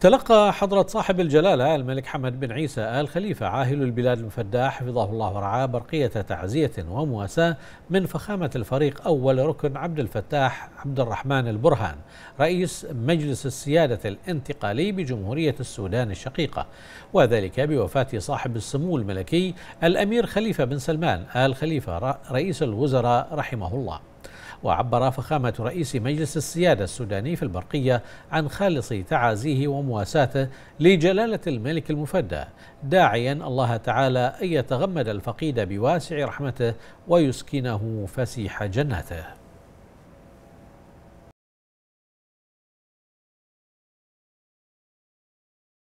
تلقى حضرة صاحب الجلالة الملك حمد بن عيسى آل خليفة عاهل البلاد المفدى حفظه الله ورعاه برقية تعزية ومواساة من فخامة الفريق أول ركن عبد الفتاح عبد الرحمن البرهان رئيس مجلس السيادة الانتقالي بجمهورية السودان الشقيقة وذلك بوفاة صاحب السمو الملكي الأمير خليفة بن سلمان آل خليفة رئيس الوزراء رحمه الله وعبر فخامة رئيس مجلس السيادة السوداني في البرقية عن خالص تعازيه ومواساته لجلالة الملك المفدى داعيا الله تعالى أن يتغمد الفقيد بواسع رحمته ويسكنه فسيح جناته